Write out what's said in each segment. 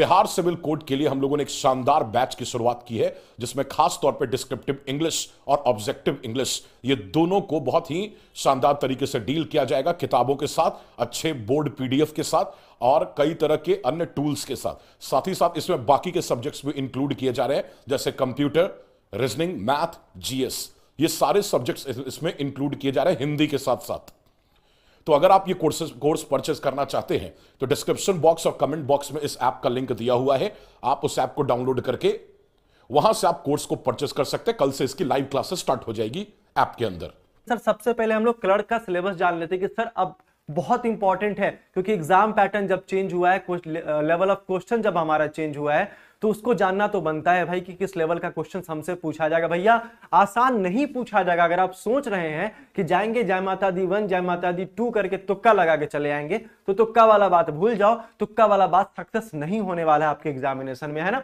Bihar civil code के लिए हम लोगों ने एक शानदार बैच की शुरुआत की है जिसमें खास तौर पे डिस्क्रिप्टिव इंग्लिश और ऑब्जेक्टिव इंग्लिश ये दोनों को बहुत ही शानदार तरीके से डील किया जाएगा किताबों के साथ अच्छे बोर्ड पीडीएफ के साथ और कई तरह के अन्य टूल्स के साथ साथ ही साथ इसमें बाकी के सब्जेक्ट्स भी इंक्लूड किए जा रहे हैं जैसे कंप्यूटर रीजनिंग मैथ जीएस ये सारे सब्जेक्ट्स इसमें इंक्लूड किए जा रहे हैं हिंदी के साथ साथ तो अगर आप ये कोर्सेज कोर्स परचेज करना चाहते हैं तो डिस्क्रिप्शन बॉक्स और कमेंट बॉक्स में इस ऐप का लिंक दिया हुआ है आप उस ऐप को डाउनलोड करके वहां से आप कोर्स को परचेज कर सकते हैं कल से इसकी लाइव क्लासेस स्टार्ट हो जाएगी ऐप के अंदर सर सबसे पहले हम लोग क्लर्क का सिलेबस जान लेते हैं कि सर अब बहुत इंपॉर्टेंट है क्योंकि एग्जाम पैटर्न जब चेंज हुआ है लेवल ऑफ क्वेश्चन जब हमारा चेंज हुआ है तो उसको जानना तो बनता है भाई कि किस लेवल का क्वेश्चन हमसे पूछा जाएगा भैया आसान नहीं पूछा जाएगा अगर आप सोच रहे हैं कि जाएंगे जय माता दी वन जय माता दी टू करके तुक्का लगा के चले आएंगे तो तुक्का वाला बात भूल जाओ तुक्का वाला बात सक्सेस नहीं होने वाला है आपके एग्जामिनेशन में है ना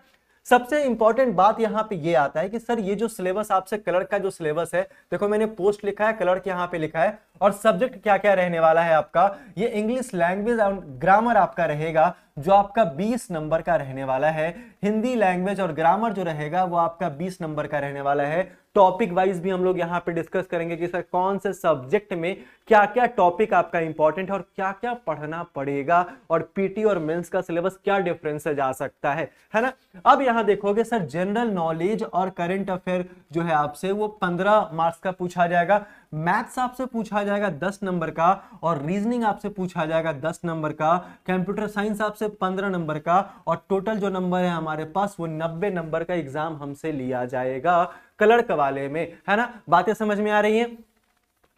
सबसे इंपॉर्टेंट बात यहाँ पे ये आता है कि सर ये जो सिलेबस आपसे कलर का जो सिलेबस है देखो मैंने पोस्ट लिखा है कलर के यहाँ पे लिखा है और सब्जेक्ट क्या क्या रहने वाला है आपका ये इंग्लिश लैंग्वेज एंड ग्रामर आपका रहेगा जो आपका 20 नंबर का रहने वाला है हिंदी लैंग्वेज और ग्रामर जो रहेगा वो आपका 20 नंबर का रहने वाला है टॉपिक वाइज भी हम लोग यहाँ पे डिस्कस करेंगे कि सर कौन से सब्जेक्ट में क्या क्या टॉपिक आपका इंपॉर्टेंट है और क्या क्या पढ़ना पड़ेगा और पीटी और मेंस का सिलेबस क्या डिफरेंस जा सकता है है ना अब यहाँ देखोगे सर जनरल नॉलेज और करंट अफेयर जो है आपसे वो पंद्रह मार्क्स का पूछा जाएगा मैथ्स आपसे पूछा जाएगा दस नंबर का और रीजनिंग आपसे पूछा जाएगा दस नंबर का कंप्यूटर साइंस आपसे पंद्रह नंबर का और टोटल जो नंबर है हमारे पास वो नब्बे नंबर का एग्जाम हमसे लिया जाएगा कलर कवाले में है ना बातें समझ में आ रही है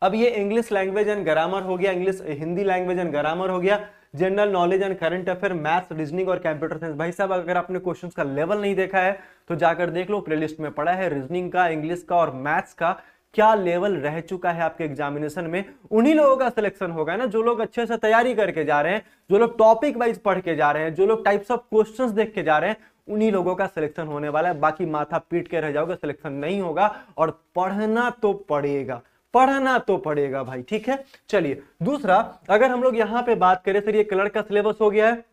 अब ये इंग्लिश लैंग्वेज एंड ग्रामर हो गया English Hindi language and grammar हो गया general knowledge and current affair maths reasoning और कंप्यूटर साइंस भाई साहब अगर आपने क्वेश्चंस का लेवल नहीं देखा है तो जाकर देख लो प्लेलिस्ट में पड़ा है रीजनिंग का इंग्लिश का और मैथ्स का क्या लेवल रह चुका है आपके एग्जामिनेशन में उन्हीं लोगों का सिलेक्शन होगा ना जो लोग अच्छे से तैयारी करके जा रहे हैं जो लोग टॉपिक वाइज पढ़ के जा रहे हैं जो लोग टाइप्स ऑफ क्वेश्चंस देख के जा रहे हैं उन्हीं लोगों का सिलेक्शन होने वाला है बाकी माथा पीट के रह जाओगे सिलेक्शन नहीं होगा और पढ़ना तो पड़ेगा पढ़ना तो पड़ेगा भाई ठीक है चलिए दूसरा अगर हम लोग यहाँ पे बात करें सर ये क्लर्क का सिलेबस हो गया है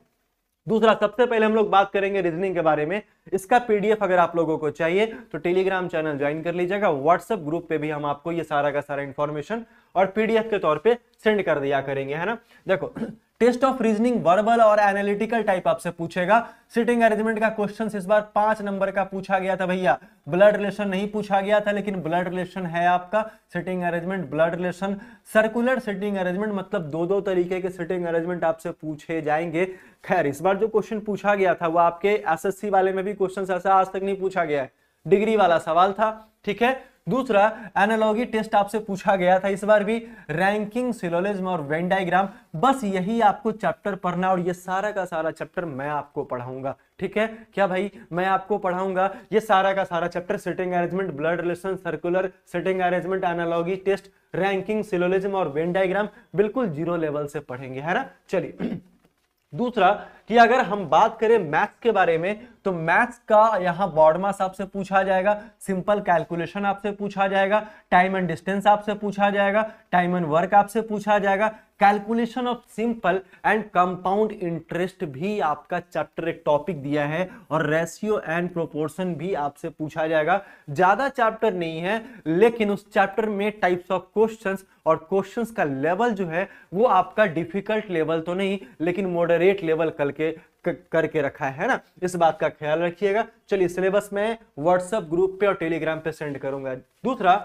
दूसरा सबसे पहले हम लोग बात करेंगे रीजनिंग के बारे में इसका पीडीएफ अगर आप लोगों को चाहिए तो टेलीग्राम चैनल ज्वाइन कर लीजिएगा व्हाट्सएप ग्रुप पे भी हम आपको ये सारा का सारा इंफॉर्मेशन और पीडीएफ के तौर पे सेंड कर दिया करेंगे है ना देखो टेस्ट ऑफ रीजनिंग वर्बल और एनालिटिकल टाइप आपसे पूछेगा सिटिंग अरेंजमेंट का क्वेश्चन इस बार पांच नंबर का पूछा गया था भैया ब्लड रिलेशन नहीं पूछा गया था लेकिन ब्लड रिलेशन है आपका sitting arrangement blood relation circular sitting arrangement मतलब दो दो तरीके के सिटिंग अरेंजमेंट आपसे पूछे जाएंगे खैर इस बार जो क्वेश्चन पूछा गया था वो आपके एस वाले में भी क्वेश्चन ऐसा आज तक नहीं पूछा गया है डिग्री वाला सवाल था ठीक है दूसरा एनालॉगी टेस्ट आपसे पूछा गया था इस बार भी रैंकिंग सिलोलिज्म और वेन डायग्राम बस यही आपको चैप्टर पढ़ना और ये सारा का सारा चैप्टर मैं आपको पढ़ाऊंगा ठीक है क्या भाई मैं आपको पढ़ाऊंगा ये सारा का सारा chapter sitting arrangement blood relation circular sitting arrangement analogy test ranking syllogism और वेन डायग्राम बिल्कुल जीरो लेवल से पढ़ेंगे है ना चलिए दूसरा कि अगर हम बात करें मैथ्स के बारे में तो मैथ्स का यहाँ बॉडमास आपसे पूछा जाएगा सिंपल कैलकुलेशन आपसे पूछा जाएगा टाइम एंड डिस्टेंस आपसे पूछा जाएगा टाइम एंड वर्क आपसे पूछा जाएगा calculation of simple and compound interest भी आपका चैप्टर एक टॉपिक दिया है और रेशियो एंड प्रोपोर्शन भी आपसे पूछा जाएगा ज्यादा चैप्टर नहीं है लेकिन उस चैप्टर में टाइप्स ऑफ क्वेश्चंस और क्वेश्चंस का लेवल जो है वो आपका डिफिकल्ट लेवल तो नहीं लेकिन मॉडरेट लेवल कल के करके रखा है ना इस बात का ख्याल रखिएगा चलिए सिलेबस में व्हाट्सएप ग्रुप पे और टेलीग्राम पे सेंड करूंगा दूसरा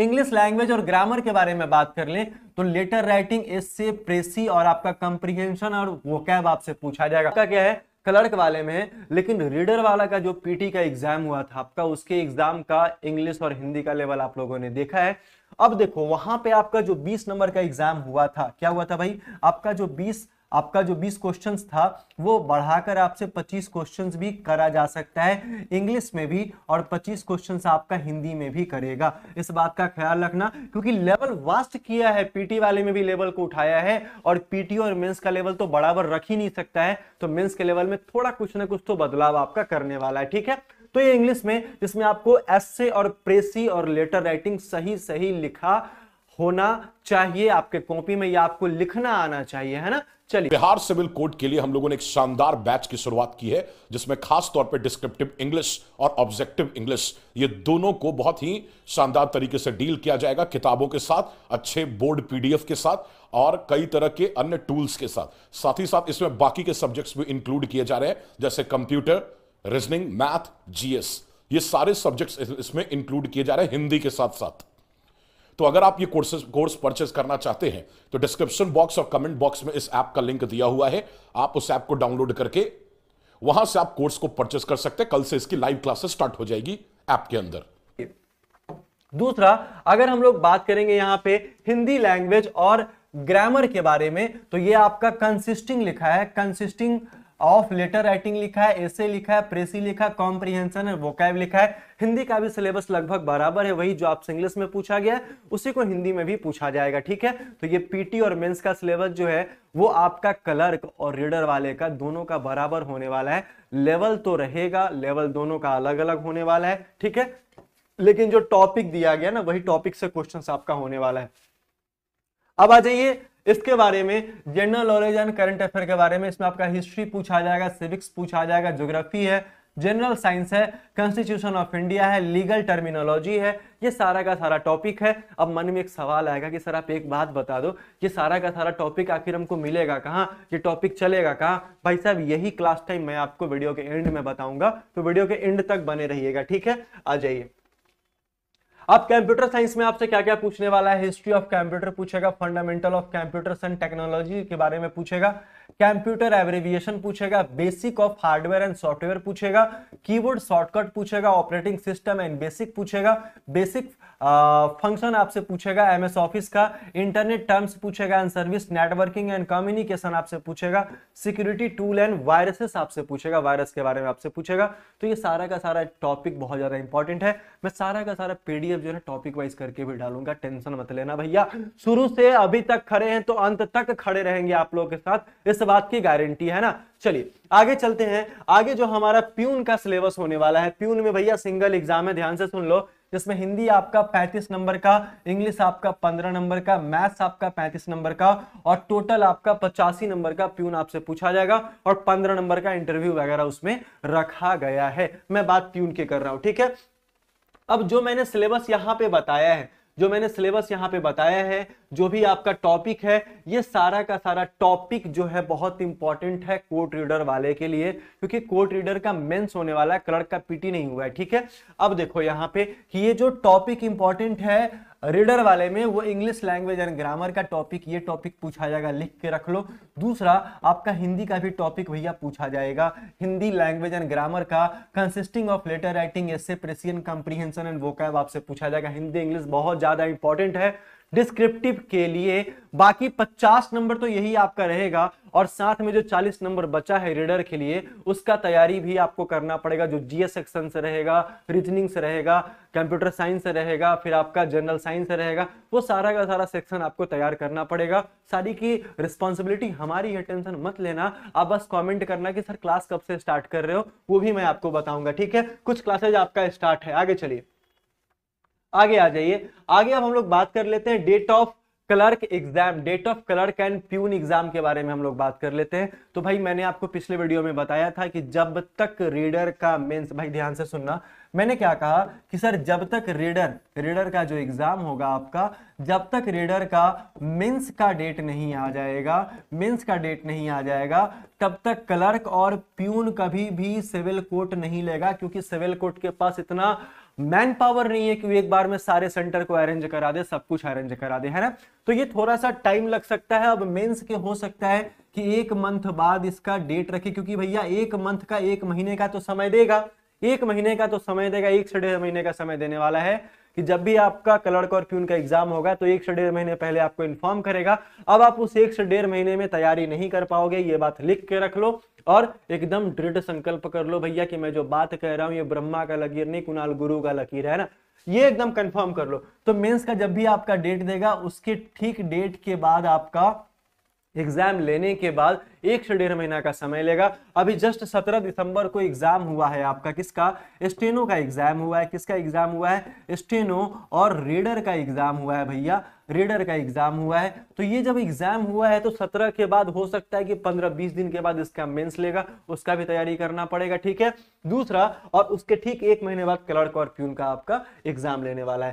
इंग्लिश लैंग्वेज और ग्रामर के बारे में बात कर लें तो लेटर राइटिंग इससे प्रेसी और आपका कंप्रीहेंशन और वो कैब आपसे पूछा जाएगा क्या है क्लर्क वाले में लेकिन रीडर वाला का जो पीटी का एग्जाम हुआ था आपका उसके एग्जाम का इंग्लिश और हिंदी का लेवल आप लोगों ने देखा है अब देखो वहां पे आपका जो 20 नंबर का एग्जाम हुआ था क्या हुआ था भाई आपका जो 20 आपका जो 20 क्वेश्चंस था वो बढ़ाकर आपसे 25 क्वेश्चन भी करा जा सकता है इंग्लिश में भी और 25 क्वेश्चन आपका हिंदी में भी करेगा इस बात का ख्याल रखना क्योंकि लेवल वास्ट किया है पीटी वाले में भी लेवल को उठाया है और पीटी और मेन्स का लेवल तो बराबर रख ही नहीं सकता है तो मेन्स के लेवल में थोड़ा कुछ ना कुछ तो बदलाव आपका करने वाला है ठीक है तो ये इंग्लिश में जिसमें आपको एस और प्रेसी और लेटर राइटिंग सही सही लिखा होना चाहिए आपके कॉपी में या आपको लिखना आना चाहिए है ना चलिए बिहार सिविल कोड के लिए हम लोगों ने एक शानदार बैच की शुरुआत की है जिसमें खास तौर पे डिस्क्रिप्टिव इंग्लिश और ऑब्जेक्टिव इंग्लिश ये दोनों को बहुत ही शानदार तरीके से डील किया जाएगा किताबों के साथ अच्छे बोर्ड पीडीएफ के साथ और कई तरह के अन्य टूल्स के साथ साथ ही साथ इसमें बाकी के सब्जेक्ट्स भी इंक्लूड किए जा रहे हैं जैसे कंप्यूटर रीजनिंग मैथ जीएस ये सारे सब्जेक्ट्स इसमें इंक्लूड किए जा रहे हैं हिंदी के साथ साथ तो अगर आप ये कोर्सेज कोर्स परचेज करना चाहते हैं तो डिस्क्रिप्शन बॉक्स और कमेंट बॉक्स में इस ऐप का लिंक दिया हुआ है आप उस ऐप को डाउनलोड करके वहां से आप कोर्स को परचेस कर सकते हैं कल से इसकी लाइव क्लासेस स्टार्ट हो जाएगी ऐप के अंदर दूसरा अगर हम लोग बात करेंगे यहाँ पे हिंदी लैंग्वेज और ग्रामर के बारे में तो ये आपका कंसिस्टिंग लिखा है कंसिस्टिंग ऑफ लेटर राइटिंग लिखा है एसे लिखा है प्रेसी लिखा है कॉम्प्रीहेंशन है वोकैब लिखा है हिंदी का भी सिलेबस लगभग बराबर है वही जो आपसे इंग्लिश में पूछा गया है उसी को हिंदी में भी पूछा जाएगा ठीक है तो ये पीटी और मेंस का सिलेबस जो है वो आपका क्लर्क और रीडर वाले का दोनों का बराबर होने वाला है लेवल तो रहेगा लेवल दोनों का अलग अलग होने वाला है ठीक है लेकिन जो टॉपिक दिया गया ना वही टॉपिक से क्वेश्चन आपका होने वाला है अब आ जाइए इसके बारे में general knowledge and current affair के बारे में इसमें आपका हिस्ट्री पूछा जाएगा सिविक्स पूछा जाएगा ज्योग्राफी है जनरल साइंस है कॉन्स्टिट्यूशन ऑफ इंडिया है लीगल टर्मिनोलॉजी है ये सारा का सारा टॉपिक है अब मन में एक सवाल आएगा कि सर आप एक बात बता दो ये सारा का सारा टॉपिक आखिर हमको मिलेगा कहाँ ये टॉपिक चलेगा कहाँ भाई साहब यही क्लास टाइम मैं आपको वीडियो के एंड में बताऊंगा तो वीडियो के एंड तक बने रहिएगा ठीक है आ जाइए अब कंप्यूटर साइंस में आपसे क्या क्या पूछने वाला है हिस्ट्री ऑफ कंप्यूटर पूछेगा fundamental of computers and technology के बारे में पूछेगा कंप्यूटर एब्रिविएशन पूछेगा basic of hardware and software पूछेगा कीबोर्ड शॉर्टकट पूछेगा ऑपरेटिंग सिस्टम एंड बेसिक पूछेगा बेसिक फंक्शन आपसे पूछेगा एमएस ऑफिस का इंटरनेट टर्म्स पूछेगा and service networking and communication आपसे पूछेगा सिक्योरिटी टूल एंड वायरसेस आपसे पूछेगा वायरस के बारे में आपसे पूछेगा तो ये सारा का सारा टॉपिक बहुत ज्यादा इंपॉर्टेंट है मैं सारा का सारा पीडीएफ जो है टॉपिक वाइज करके भी डालूंगा टेंशन मत लेना भैया शुरू से अभी तक खड़े हैं तो अंत तक खड़े रहेंगे आप लोगों के साथ इस बात की गारंटी है ना चलिए आगे चलते हैं आगे जो हमारा प्यून का सिलेबस होने वाला है प्यून में भैया सिंगल एग्जाम है ध्यान से सुन लो जिसमें हिंदी आपका 35 नंबर का इंग्लिश आपका 15 नंबर का मैथ्स आपका 35 नंबर का और टोटल आपका पचासी नंबर का प्यून आपसे पूछा जाएगा और 15 नंबर का इंटरव्यू वगैरह उसमें रखा गया है मैं बात प्यून की कर रहा हूं ठीक है अब जो मैंने सिलेबस यहां पे बताया है जो मैंने सिलेबस यहाँ पे बताया है जो भी आपका टॉपिक है ये सारा का सारा टॉपिक जो है बहुत इंपॉर्टेंट है कोर्ट रीडर वाले के लिए क्योंकि कोर्ट रीडर का मेंस होने वाला है क्लर्क का पीटी नहीं हुआ है ठीक है अब देखो यहाँ पे कि ये जो टॉपिक इंपॉर्टेंट है रीडर वाले में वो इंग्लिश लैंग्वेज एंड ग्रामर का टॉपिक ये टॉपिक पूछा जाएगा लिख के रख लो दूसरा आपका हिंदी का भी टॉपिक भैया पूछा जाएगा हिंदी लैंग्वेज एंड ग्रामर का consisting of letter writing essay precis comprehension and वो आपसे पूछा जाएगा हिंदी इंग्लिश बहुत ज़्यादा इंपॉर्टेंट है डिस्क्रिप्टिव के लिए बाकी 50 नंबर तो यही आपका रहेगा और साथ में जो 40 नंबर बचा है रीडर के लिए उसका तैयारी भी आपको करना पड़ेगा जो जीएस सेक्शन से रहेगा रीजनिंग से रहेगा कंप्यूटर साइंस से रहेगा फिर आपका जनरल साइंस से रहेगा वो सारा का सारा सेक्शन आपको तैयार करना पड़ेगा सारी की रिस्पॉन्सिबिलिटी हमारी है टेंशन मत लेना आप बस कॉमेंट करना कि सर क्लास कब से स्टार्ट कर रहे हो वो भी मैं आपको बताऊंगा ठीक है कुछ क्लासेज आपका स्टार्ट है आगे चलिए आगे आ जाइए आगे अब हम लोग बात कर लेते हैं date of clerk exam date of clerk and peon exam के बारे में हम लोग बात कर लेते हैं तो भाई मैंने आपको पिछले वीडियो में बताया था कि जब तक रीडर का मेंस भाई ध्यान से सुनना मैंने क्या कहा कि सर जब तक रीडर रीडर का जो एग्जाम होगा आपका जब तक रीडर का मेंस का डेट नहीं आ जाएगा मेंस का डेट नहीं आ जाएगा तब तक क्लर्क और प्यून कभी भी सिविल कोर्ट नहीं लेगा क्योंकि सिविल कोर्ट के पास इतना मैन पावर नहीं है कि वो एक बार में सारे सेंटर को अरेंज करा दे सब कुछ अरेंज करा दे है ना तो ये थोड़ा सा टाइम लग सकता है अब मेंस के हो सकता है कि एक मंथ बाद इसका डेट रखे क्योंकि भैया एक मंथ का एक महीने का तो समय देगा एक महीने का तो समय देगा एक से डेढ़ महीने का समय देने वाला है कि जब भी आपका कलर और प्यून का एग्जाम होगा तो एक से डेढ़ महीने पहले आपको इन्फॉर्म करेगा अब आप उस एक से डेढ़ महीने में तैयारी नहीं कर पाओगे ये बात लिख के रख लो और एकदम दृढ़ संकल्प कर लो भैया कि मैं जो बात कह रहा हूं ये ब्रह्मा का लकीर नहीं कुणाल गुरु का लकीर है ना ये एकदम कंफर्म कर लो तो मेंस का जब भी आपका डेट देगा उसके ठीक डेट के बाद आपका एग्जाम लेने के बाद एक से डेढ़ महीना का समय लेगा अभी जस्ट सत्रह दिसंबर को एग्जाम हुआ है आपका किसका स्टेनो का एग्जाम हुआ है किसका एग्जाम हुआ है स्टेनो और रीडर का एग्जाम हुआ है भैया रीडर का एग्जाम हुआ है तो ये जब एग्जाम हुआ है तो सत्रह के बाद हो सकता है कि पंद्रह बीस दिन के बाद इसका मेंस लेगा उसका भी तैयारी करना पड़ेगा ठीक है दूसरा और उसके ठीक एक महीने बाद क्लर्क और प्यून का आपका एग्जाम लेने वाला है